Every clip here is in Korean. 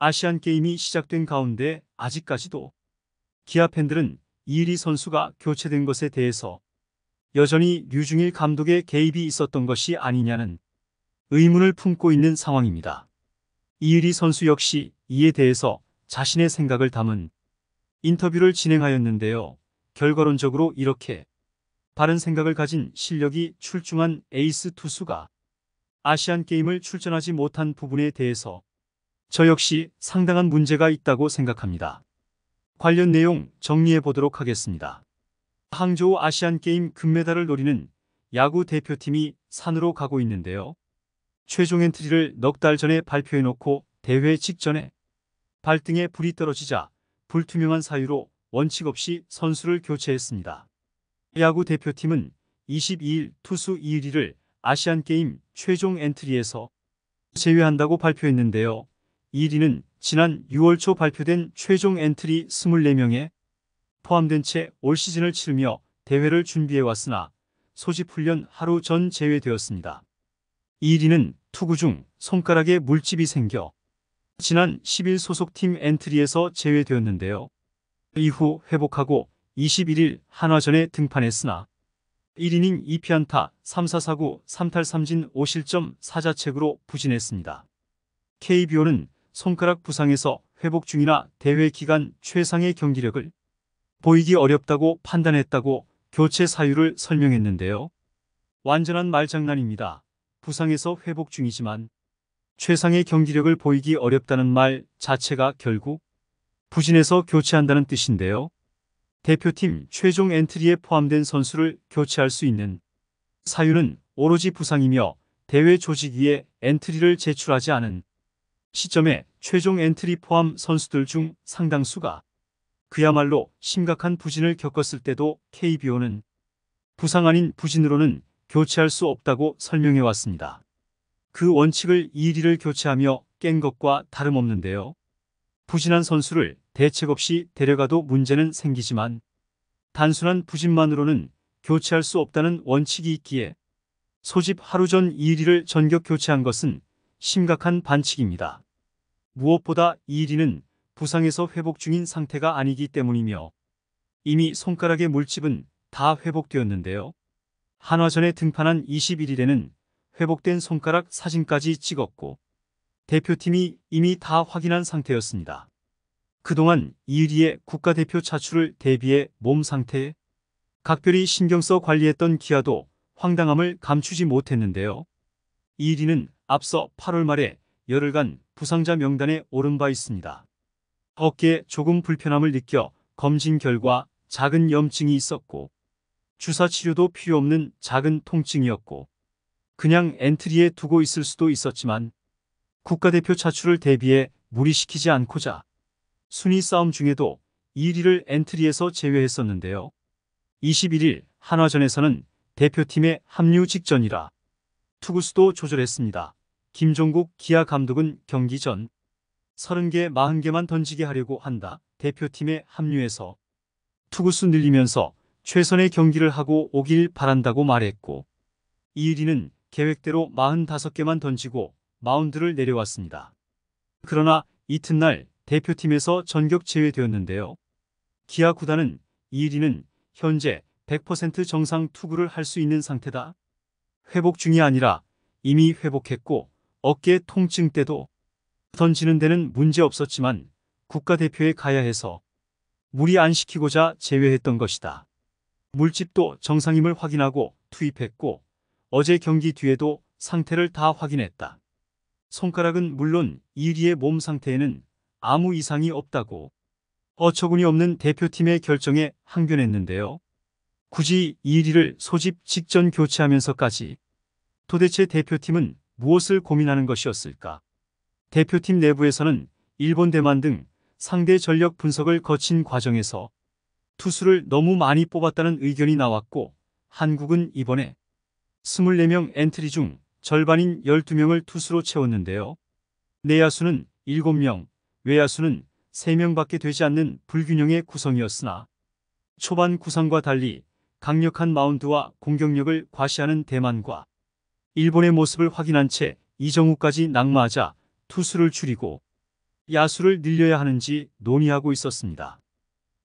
아시안게임이 시작된 가운데 아직까지도 기아 팬들은 이리 선수가 교체된 것에 대해서 여전히 류중일 감독의 개입이 있었던 것이 아니냐는 의문을 품고 있는 상황입니다. 이리 선수 역시 이에 대해서 자신의 생각을 담은 인터뷰를 진행하였는데요. 결과론적으로 이렇게 바른 생각을 가진 실력이 출중한 에이스 투수가 아시안게임을 출전하지 못한 부분에 대해서 저 역시 상당한 문제가 있다고 생각합니다. 관련 내용 정리해 보도록 하겠습니다. 항저우 아시안게임 금메달을 노리는 야구 대표팀이 산으로 가고 있는데요. 최종 엔트리를 넉 달 전에 발표해놓고 대회 직전에 발등에 불이 떨어지자 불투명한 사유로 원칙 없이 선수를 교체했습니다. 야구 대표팀은 22일 투수 2위를 아시안게임 최종 엔트리에서 제외한다고 발표했는데요. 1위는 지난 6월 초 발표된 최종 엔트리 24명에 포함된 채 올 시즌을 치르며 대회를 준비해왔으나 소집훈련 하루 전 제외되었습니다. 1위는 투구 중 손가락에 물집이 생겨 지난 10일 소속팀 엔트리에서 제외되었는데요. 이후 회복하고 21일 한화전에 등판했으나 1이닝 2피안타 3사사구 3탈 3진 5실점 4자책으로 부진했습니다. KBO는 손가락 부상에서 회복 중이나 대회 기간 최상의 경기력을 보이기 어렵다고 판단했다고 교체 사유를 설명했는데요. 완전한 말장난입니다. 부상에서 회복 중이지만 최상의 경기력을 보이기 어렵다는 말 자체가 결국 부진해서 교체한다는 뜻인데요. 대표팀 최종 엔트리에 포함된 선수를 교체할 수 있는 사유는 오로지 부상이며 대회 조직위에 엔트리를 제출하지 않은 시점에 최종 엔트리 포함 선수들 중 상당수가 그야말로 심각한 부진을 겪었을 때도 KBO는 부상 아닌 부진으로는 교체할 수 없다고 설명해 왔습니다. 그 원칙을 1위를 교체하며 깬 것과 다름없는데요. 부진한 선수를 대책 없이 데려가도 문제는 생기지만 단순한 부진만으로는 교체할 수 없다는 원칙이 있기에 소집 하루 전 1위를 전격 교체한 것은 심각한 반칙입니다. 무엇보다 이일이는 부상에서 회복 중인 상태가 아니기 때문이며 이미 손가락의 물집은 다 회복되었는데요. 한화전에 등판한 21일에는 회복된 손가락 사진까지 찍었고 대표팀이 이미 다 확인한 상태였습니다. 그동안 이의리의 국가대표 차출을 대비해 몸 상태에 각별히 신경 써 관리했던 기아도 황당함을 감추지 못했는데요. 이의리는 앞서 8월 말에 열흘간 부상자 명단에 오른 바 있습니다. 어깨에 조금 불편함을 느껴 검진 결과 작은 염증이 있었고 주사 치료도 필요 없는 작은 통증이었고 그냥 엔트리에 두고 있을 수도 있었지만 국가대표 차출을 대비해 무리시키지 않고자 순위 싸움 중에도 1위를 엔트리에서 제외했었는데요. 21일 한화전에서는 대표팀의 합류 직전이라 투구수도 조절했습니다. 김종국 기아 감독은 경기 전 30개 40개만 던지게 하려고 한다. 대표팀에 합류해서 투구수 늘리면서 최선의 경기를 하고 오길 바란다고 말했고 이일이는 계획대로 45개만 던지고 마운드를 내려왔습니다. 그러나 이튿날 대표팀에서 전격 제외되었는데요. 기아 구단은 이일이는 현재 100% 정상 투구를 할 수 있는 상태다. 회복 중이 아니라 이미 회복했고 어깨 통증 때도 던지는 데는 문제없었지만 국가대표에 가야 해서 무리 안 시키고자 제외했던 것이다. 물집도 정상임을 확인하고 투입했고 어제 경기 뒤에도 상태를 다 확인했다. 손가락은 물론 이리의 몸 상태에는 아무 이상이 없다고 어처구니 없는 대표팀의 결정에 항변했는데요. 굳이 이리를 소집 직전 교체하면서까지 도대체 대표팀은 무엇을 고민하는 것이었을까? 대표팀 내부에서는 일본 대만 등 상대 전력 분석을 거친 과정에서 투수를 너무 많이 뽑았다는 의견이 나왔고 한국은 이번에 24명 엔트리 중 절반인 12명을 투수로 채웠는데요. 내야수는 7명, 외야수는 3명밖에 되지 않는 불균형의 구성이었으나 초반 구성과 달리 강력한 마운드와 공격력을 과시하는 대만과 일본의 모습을 확인한 채이정우까지 낙마하자 투수를 줄이고 야수를 늘려야 하는지 논의하고 있었습니다.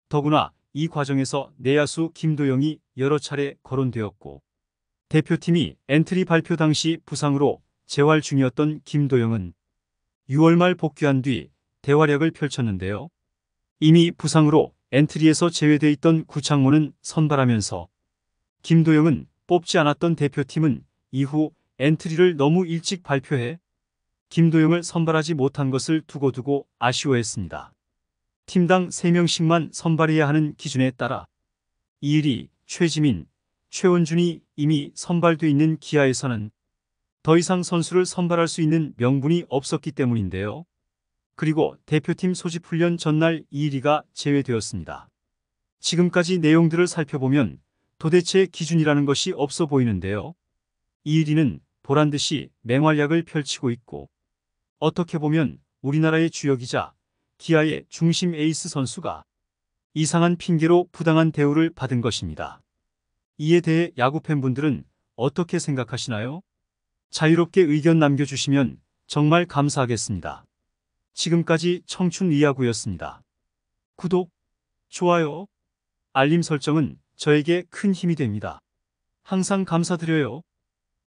더구나 이 과정에서 내야수 김도영이 여러 차례 거론되었고 대표팀이 엔트리 발표 당시 부상으로 재활 중이었던 김도영은 6월 말 복귀한 뒤 대활약을 펼쳤는데요. 이미 부상으로 엔트리에서 제외돼 있던 구창모는 선발하면서 김도영은 뽑지 않았던 대표팀은 이후 엔트리를 너무 일찍 발표해 김도영을 선발하지 못한 것을 두고두고 아쉬워했습니다. 팀당 3명씩만 선발해야 하는 기준에 따라 이일이, 최지민, 최원준이 이미 선발돼 있는 기아에서는 더 이상 선수를 선발할 수 있는 명분이 없었기 때문인데요. 그리고 대표팀 소집훈련 전날 이일이가 제외되었습니다. 지금까지 내용들을 살펴보면 도대체 기준이라는 것이 없어 보이는데요. 이일이는 보란듯이 맹활약을 펼치고 있고 어떻게 보면 우리나라의 주역이자 기아의 중심 에이스 선수가 이상한 핑계로 부당한 대우를 받은 것입니다. 이에 대해 야구 팬분들은 어떻게 생각하시나요? 자유롭게 의견 남겨주시면 정말 감사하겠습니다. 지금까지 청춘 이야구였습니다. 구독, 좋아요, 알림 설정은 저에게 큰 힘이 됩니다. 항상 감사드려요.